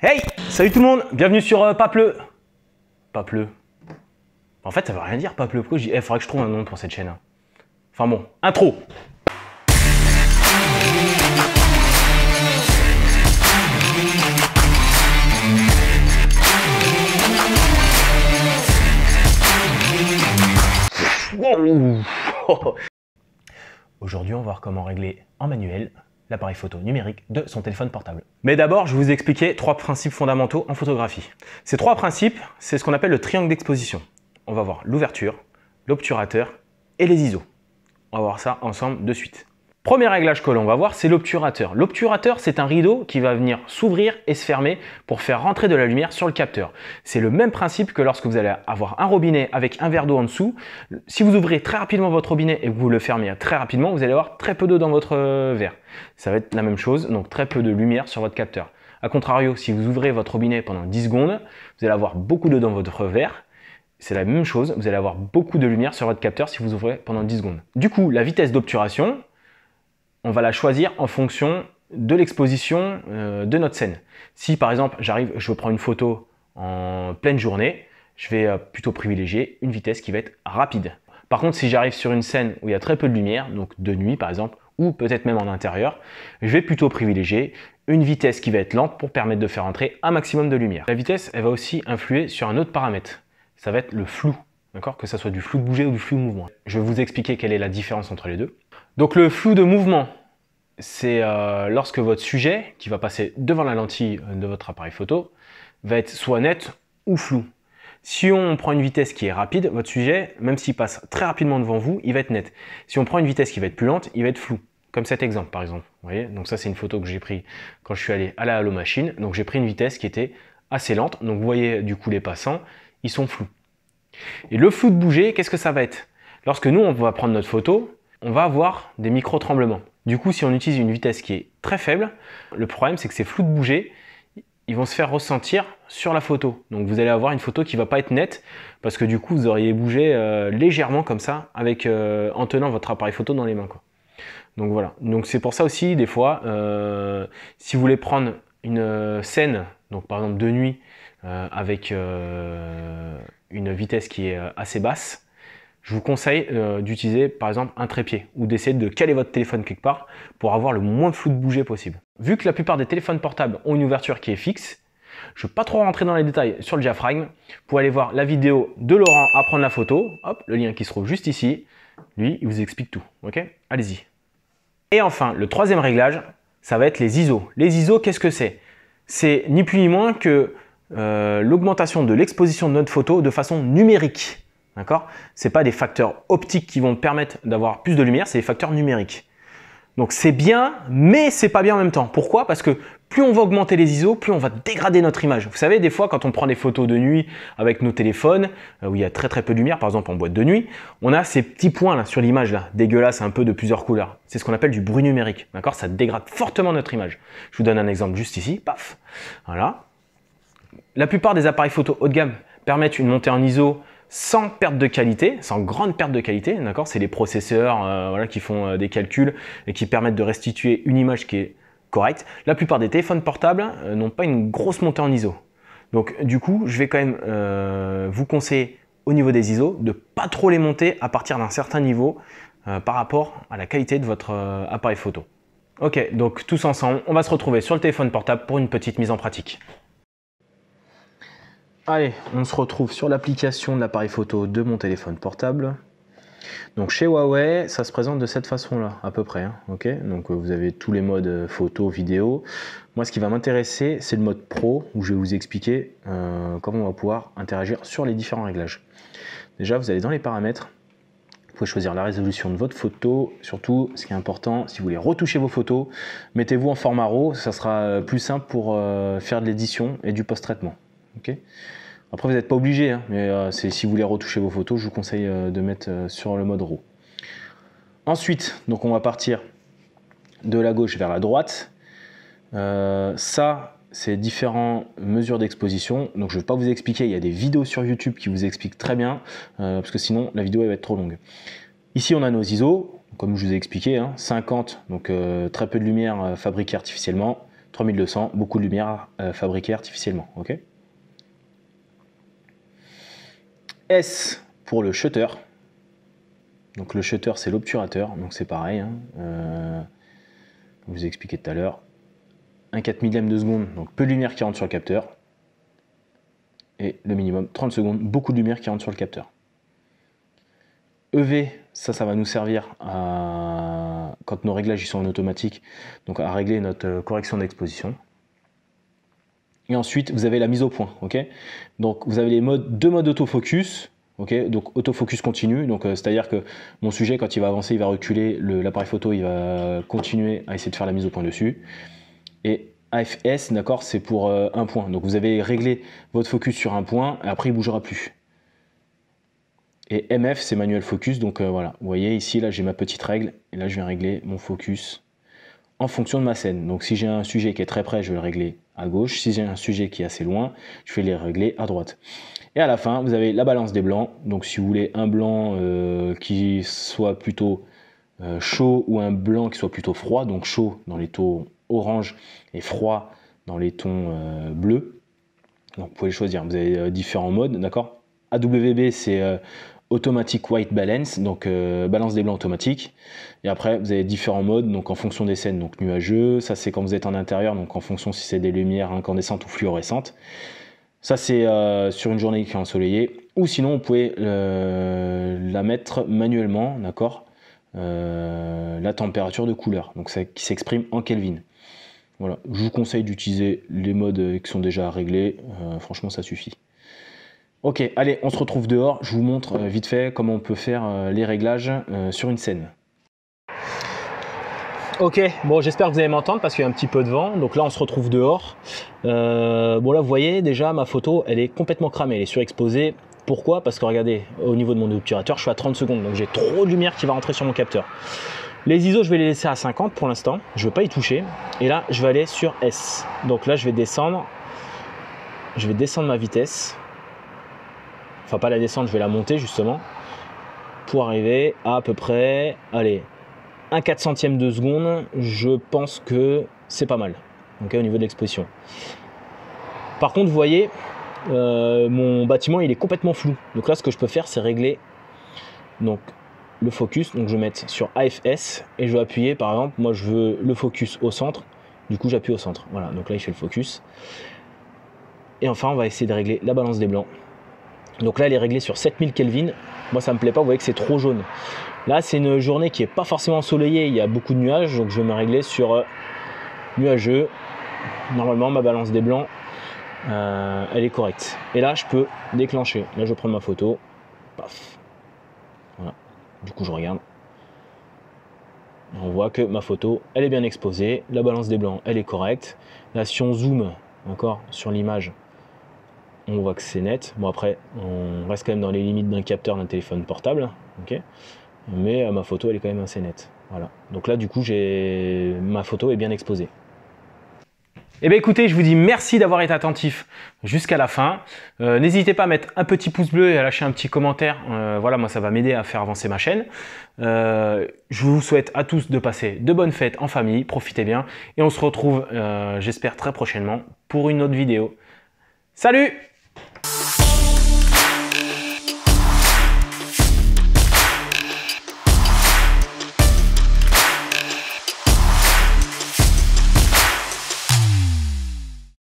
Hey Salut tout le monde, bienvenue sur euh, Papleu. En fait, ça veut rien dire Papleu. Pourquoi je dis, eh, faudrait que je trouve un nom pour cette chaîne. Hein. Enfin bon, intro Aujourd'hui, on va voir comment régler en manuel l'appareil photo numérique de son téléphone portable. Mais d'abord, je vais vous expliquer trois principes fondamentaux en photographie. Ces trois principes, c'est ce qu'on appelle le triangle d'exposition. On va voir l'ouverture, l'obturateur et les ISO. On va voir ça ensemble de suite. Premier réglage que l'on va voir, c'est l'obturateur. L'obturateur, c'est un rideau qui va venir s'ouvrir et se fermer pour faire rentrer de la lumière sur le capteur. C'est le même principe que lorsque vous allez avoir un robinet avec un verre d'eau en dessous. Si vous ouvrez très rapidement votre robinet et que vous le fermez très rapidement, vous allez avoir très peu d'eau dans votre euh, verre. Ça va être la même chose, donc très peu de lumière sur votre capteur. A contrario, si vous ouvrez votre robinet pendant 10 secondes, vous allez avoir beaucoup d'eau dans votre verre c'est la même chose, vous allez avoir beaucoup de lumière sur votre capteur si vous ouvrez pendant 10 secondes. Du coup, la vitesse d'obturation, on va la choisir en fonction de l'exposition euh, de notre scène. Si par exemple j'arrive, je prends une photo en pleine journée, je vais euh, plutôt privilégier une vitesse qui va être rapide. Par contre, si j'arrive sur une scène où il y a très peu de lumière, donc de nuit par exemple, ou peut-être même en intérieur, je vais plutôt privilégier une vitesse qui va être lente pour permettre de faire entrer un maximum de lumière. La vitesse, elle va aussi influer sur un autre paramètre. Ça va être le flou, d'accord Que ça soit du flou de bouger ou du flou de mouvement. Je vais vous expliquer quelle est la différence entre les deux. Donc le flou de mouvement, c'est euh, lorsque votre sujet, qui va passer devant la lentille euh, de votre appareil photo, va être soit net ou flou. Si on prend une vitesse qui est rapide, votre sujet, même s'il passe très rapidement devant vous, il va être net. Si on prend une vitesse qui va être plus lente, il va être flou. Comme cet exemple par exemple. Vous voyez donc ça c'est une photo que j'ai prise quand je suis allé à la Halo Machine. Donc j'ai pris une vitesse qui était assez lente. Donc vous voyez du coup les passants, ils sont flous. Et le flou de bouger, qu'est-ce que ça va être Lorsque nous on va prendre notre photo, on va avoir des micro-tremblements. Du coup, si on utilise une vitesse qui est très faible, le problème c'est que ces flous de bouger, ils vont se faire ressentir sur la photo. Donc vous allez avoir une photo qui ne va pas être nette parce que du coup vous auriez bougé euh, légèrement comme ça avec euh, en tenant votre appareil photo dans les mains. Donc voilà. Donc c'est pour ça aussi des fois euh, si vous voulez prendre une scène, donc par exemple de nuit avec une vitesse qui est assez basse, je vous conseille euh, d'utiliser par exemple un trépied ou d'essayer de caler votre téléphone quelque part pour avoir le moins de flou de bouger possible. Vu que la plupart des téléphones portables ont une ouverture qui est fixe, je ne vais pas trop rentrer dans les détails sur le diaphragme. Pour aller voir la vidéo de Laurent à prendre la photo, hop, le lien qui se trouve juste ici, lui, il vous explique tout. Ok Allez-y. Et enfin, le troisième réglage, ça va être les ISO. Les ISO, qu'est-ce que c'est C'est ni plus ni moins que euh, l'augmentation de l'exposition de notre photo de façon numérique. D'accord Ce pas des facteurs optiques qui vont permettre d'avoir plus de lumière, c'est des facteurs numériques. Donc c'est bien, mais c'est pas bien en même temps. Pourquoi Parce que plus on va augmenter les ISO, plus on va dégrader notre image. Vous savez, des fois, quand on prend des photos de nuit avec nos téléphones, euh, où il y a très très peu de lumière, par exemple en boîte de nuit, on a ces petits points là sur l'image là, dégueulasses un peu de plusieurs couleurs. C'est ce qu'on appelle du bruit numérique. D'accord Ça dégrade fortement notre image. Je vous donne un exemple juste ici. Paf Voilà. La plupart des appareils photo haut de gamme permettent une montée en ISO sans perte de qualité, sans grande perte de qualité, d'accord C'est les processeurs euh, qui font euh, des calculs et qui permettent de restituer une image qui est correcte. La plupart des téléphones portables euh, n'ont pas une grosse montée en ISO. Donc du coup, je vais quand même vous conseiller au niveau des ISO de pas trop les monter à partir d'un certain niveau par rapport à la qualité de votre appareil photo. Ok, donc tous ensemble, on va se retrouver sur le téléphone portable pour une petite mise en pratique. Allez, on se retrouve sur l'application de l'appareil photo de mon téléphone portable. Donc chez Huawei, ça se présente de cette façon-là, à peu près. Hein, Donc euh, vous avez tous les modes euh, photo, vidéo. Moi, ce qui va m'intéresser, c'est le mode pro, où je vais vous expliquer euh, comment on va pouvoir interagir sur les différents réglages. Déjà, vous allez dans les paramètres. Vous pouvez choisir la résolution de votre photo. Surtout, ce qui est important, si vous voulez retoucher vos photos, mettez-vous en format RAW. Ça sera plus simple pour faire de l'édition et du post-traitement. Après, vous n'êtes pas obligé, hein, mais euh, si vous voulez retoucher vos photos, je vous conseille euh, de mettre euh, sur le mode RAW. Ensuite, donc on va partir de la gauche vers la droite. ça, c'est différentes mesures d'exposition. Donc, je ne vais pas vous expliquer. Il y a des vidéos sur YouTube qui vous expliquent très bien, parce que sinon, la vidéo va être trop longue. Ici, on a nos ISO. Comme je vous ai expliqué, 50, hein, donc très peu de lumière fabriquée artificiellement, 3200, beaucoup de lumière fabriquée artificiellement. ok S pour le shutter. Donc le shutter, c'est l'obturateur, donc c'est pareil. Hein. Euh, je vous ai expliqué tout à l'heure. Un 4 millième de seconde, donc peu de lumière qui rentre sur le capteur. Et le minimum, 30 secondes, beaucoup de lumière qui rentre sur le capteur. EV, ça, ça va nous servir quand nos réglages sont en automatique, donc à régler notre euh, correction d'exposition. Et ensuite, vous avez la mise au point. ok donc, vous avez les modes, deux modes autofocus. ok donc autofocus continu, donc euh, c'est-à-dire que mon sujet quand il va avancer, il va reculer, l'appareil photo il va continuer à essayer de faire la mise au point dessus. Et AFS, d'accord, c'est pour euh, un point. Donc vous avez réglé votre focus sur un point, après il ne bougera plus. Et MF, c'est manuel focus, donc euh, voilà. Vous voyez ici, là j'ai ma petite règle, et là je viens régler mon focus en fonction de ma scène. Donc si j'ai un sujet qui est très près, je vais le régler à gauche. Si j'ai un sujet qui est assez loin, je vais les régler à droite. Et à la fin, vous avez la balance des blancs. Donc si vous voulez un blanc euh, qui soit plutôt euh, chaud ou un blanc qui soit plutôt froid, donc chaud dans les tons orange et froid dans les tons euh, bleus. Donc vous pouvez choisir, vous avez différents modes, d'accord AWB c'est automatic white balance, donc euh, balance des blancs automatique. Et après, vous avez différents modes, donc en fonction des scènes, donc nuageux, ça c'est quand vous êtes en intérieur, donc en fonction si c'est des lumières incandescentes ou fluorescentes. Ça c'est euh, sur une journée qui est ensoleillée, ou sinon vous pouvez euh, la mettre manuellement, d'accord la température de couleur, donc ça, qui s'exprime en Kelvin. Voilà, je vous conseille d'utiliser les modes qui sont déjà réglés, franchement ça suffit. Ok, allez, on se retrouve dehors. Je vous montre euh, vite fait comment on peut faire euh, les réglages euh, sur une scène. Ok, bon j'espère que vous allez m'entendre parce qu'il y a un petit peu de vent. Donc là on se retrouve dehors. bon là vous voyez déjà ma photo elle est complètement cramée, elle est surexposée. Pourquoi Parce que regardez, au niveau de mon obturateur je suis à 30 secondes donc j'ai trop de lumière qui va rentrer sur mon capteur. Les ISO je vais les laisser à 50 pour l'instant, je ne veux pas y toucher. Et là je vais aller sur S. Donc là je vais descendre, je vais descendre ma vitesse enfin pas la descente, je vais la monter justement, pour arriver à à peu près, allez, 1 4 centième de seconde, je pense que c'est pas mal, Donc, au niveau de l'exposition. Par contre, vous voyez, euh, mon bâtiment il est complètement flou. Donc là, ce que je peux faire, c'est régler donc, le focus. Donc je vais mettre sur AFS et je vais appuyer, par exemple, moi je veux le focus au centre. Du coup, j'appuie au centre. Voilà, donc là, il fait le focus. Et enfin, on va essayer de régler la balance des blancs. Donc là, elle est réglée sur 7000 Kelvin. Moi, ça me plaît pas. Vous voyez que c'est trop jaune. Là, c'est une journée qui est pas forcément ensoleillée. Il y a beaucoup de nuages. Donc, je vais me régler sur euh, nuageux. Normalement, ma balance des blancs, euh, elle est correcte. Et là, je peux déclencher. Là, je prends ma photo. Paf. Voilà. Du coup, je regarde. On voit que ma photo, elle est bien exposée. La balance des blancs, elle est correcte. Là, si on zoome encore sur l'image, on voit que c'est net. Bon, après, on reste quand même dans les limites d'un capteur d'un téléphone portable. ok Mais euh, ma photo, elle est quand même assez nette. Voilà. Donc là, du coup, j'ai ma photo est bien exposée. Eh bien écoutez, je vous dis merci d'avoir été attentif jusqu'à la fin. Euh, n'hésitez pas à mettre un petit pouce bleu et à lâcher un petit commentaire. Euh, voilà, moi ça va m'aider à faire avancer ma chaîne. je vous souhaite à tous de passer de bonnes fêtes en famille, profitez bien. Et on se retrouve, j'espère, très prochainement pour une autre vidéo. Salut